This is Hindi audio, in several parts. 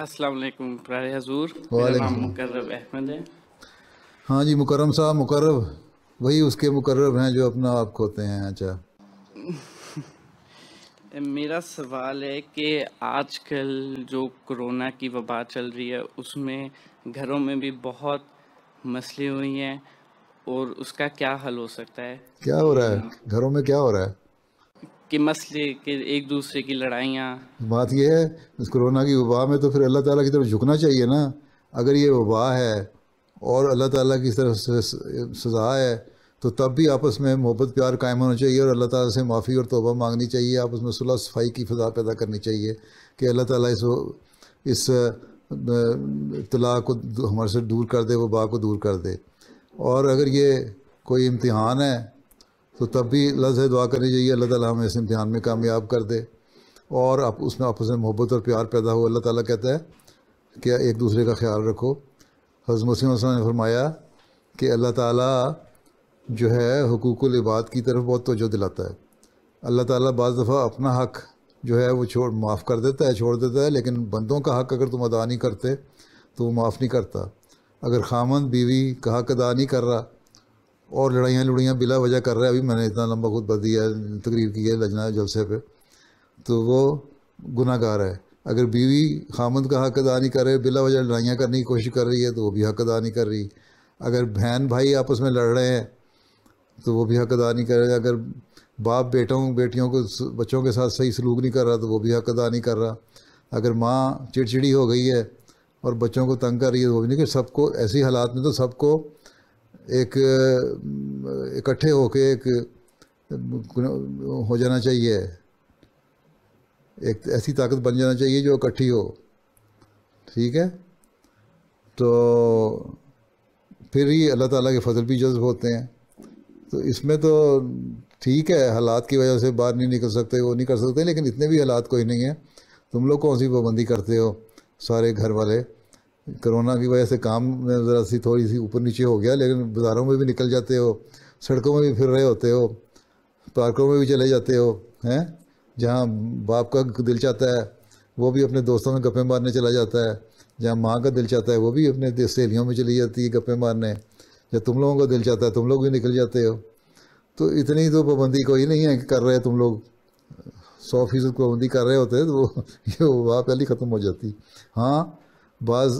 मुकर्रब अहमद है हाँ जी मुकर्रम साहब मुकर्रम वही उसके मुकर्रम हैं जो अपना आप खोते हैं अच्छा मेरा सवाल है कि आजकल जो कोरोना की वबा चल रही है उसमें घरों में भी बहुत मसले हुई हैं और उसका क्या हल हो सकता है क्या हो रहा है हाँ। घरों में क्या हो रहा है के मसले के एक दूसरे की लड़ाइयाँ बात यह है इस कोरोना की वबा में तो फिर अल्लाह ताला की तरफ झुकना चाहिए ना अगर ये वबा है और अल्लाह ताला की तरफ से सज़ा है तो तब भी आपस में मोहब्बत प्यार कायम होना चाहिए और अल्लाह ताला से माफ़ी और तोबा मांगनी चाहिए आपस में सुलह सफाई की फ़जा पैदा करनी चाहिए कि अल्लाह ताला इस इस तला को हमारे से दूर कर दे वबा को दूर कर दे और अगर ये कोई इम्तिहान है तो तब भी अल्लाह से दुआ करनी चाहिए अल्लाह ताला हमें इस इम्तहान में कामयाब कर दे और आप उसमें आपस में मोहब्बत और प्यार पैदा हो अल्लाह ताला कहता है कि एक दूसरे का ख्याल रखो हज़रत मसीम ने फरमाया कि अल्लाह ताला जो है हकूक़ुल इबाद की तरफ बहुत तोजो दिलाता है अल्लाह ताला बज़ दफ़ा अपना हक़ जो है वो छोड़ माफ़ कर देता है छोड़ देता है लेकिन बंदों का हक़ अगर तुम अदा नहीं करते तो वो माफ़ नहीं करता अगर खामन बीवी का हक़ अदा नहीं कर रहा और लड़ाइयाँ लुड़ियाँ बिला वजह कर रहे हैं अभी मैंने इतना लंबा खुद दिया है तकरीर की है लजना जलसे पे तो वो गुनाहगार है अगर बीवी खामद का हक अदा नहीं कर रहे बिला वजह लड़ाइयाँ करने की कोशिश कर रही है तो वो भी हक अदा नहीं कर रही अगर बहन भाई आपस में लड़ रहे हैं तो वो भी हक अदा नहीं कर रहे अगर बाप बेटों बेटियों को बच्चों के साथ सही सलूक नहीं कर रहा तो वो भी हक अदा नहीं कर रहा अगर माँ चिड़चिड़ी हो गई है और बच्चों को तंग कर रही है तो वो भी नहीं कि सबको ऐसी हालात में तो सबको एक इकट्ठे होके एक हो जाना चाहिए एक ऐसी ताकत बन जाना चाहिए जो इकट्ठी हो ठीक है तो फिर ही अल्लाह ताला के फजल भी जज्ब होते हैं तो इसमें तो ठीक है हालात की वजह से बाहर नहीं निकल सकते वो नहीं कर सकते लेकिन इतने भी हालात कोई नहीं है तुम लोग कौन सी पाबंदी करते हो सारे घर वाले कोरोना की वजह से काम में ज़रा सी थोड़ी सी ऊपर नीचे हो गया लेकिन बाज़ारों में भी निकल जाते हो सड़कों में भी फिर रहे होते हो पार्कों में भी चले जाते हो हैं जहाँ बाप का दिल चाहता है वो भी अपने दोस्तों में गप्पे मारने चला जाता है जहाँ माँ का दिल चाहता है वो भी अपने सहेलियों में चली जाती है गप्पे मारने या तुम लोगों का दिल चाहता है तुम लोग भी निकल जाते हो तो इतनी तो पाबंदी कोई नहीं है कि कर रहे तुम लोग सौ फीसद पाबंदी कर रहे होते तो वो ये वाह पहले ख़त्म हो जाती हाँ बाज़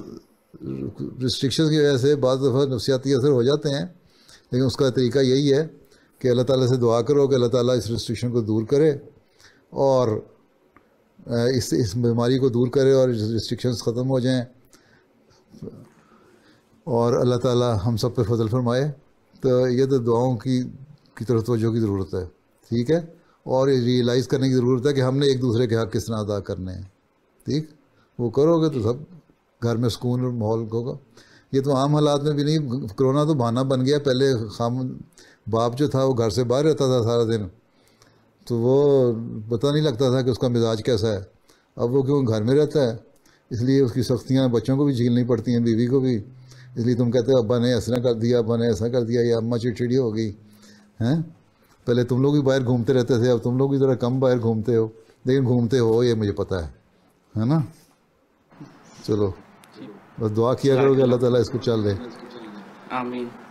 रिस्ट्रिक्शन की वजह से बाद दफ़ा नफसियाती असर हो जाते हैं लेकिन उसका तरीका यही है कि अल्लाह ताला से दुआ करो कि अल्लाह ताला इस रिस्ट्रिक्शन को दूर करे और इस इस बीमारी को दूर करे और रिस्ट्रिक्शंस ख़त्म हो जाएं और अल्लाह ताला हम सब पर फजल फरमाए तो यह तो दुआओं की की तरफ तोजो की ज़रूरत है ठीक है और ये रियलाइज़ करने की ज़रूरत है कि हमने एक दूसरे के हक़ हाँ किस तरह अदा करने हैं ठीक वो करोगे तो सब घर में सुकून और माहौल होगा ये तो आम हालात में भी नहीं कोरोना तो बहाना बन गया पहले खाम बाप जो था वो घर से बाहर रहता था सारा दिन तो वो पता नहीं लगता था कि उसका मिजाज कैसा है अब वो क्यों घर में रहता है इसलिए उसकी सख्तियाँ बच्चों को भी झीलनी पड़ती हैं बीवी को भी इसलिए तुम कहते हो अब्बा ने ऐसा कर दिया अब्बा ने ऐसा कर दिया या अम्मा चिड़चिड़ी हो गई हैं पहले तुम लोग भी बाहर घूमते रहते थे अब तुम लोग भी ज़रा कम बाहर घूमते हो लेकिन घूमते हो ये मुझे पता है है ना चलो बस दुआ किया करो कि अल्लाह ताला इसको चल दे आमीन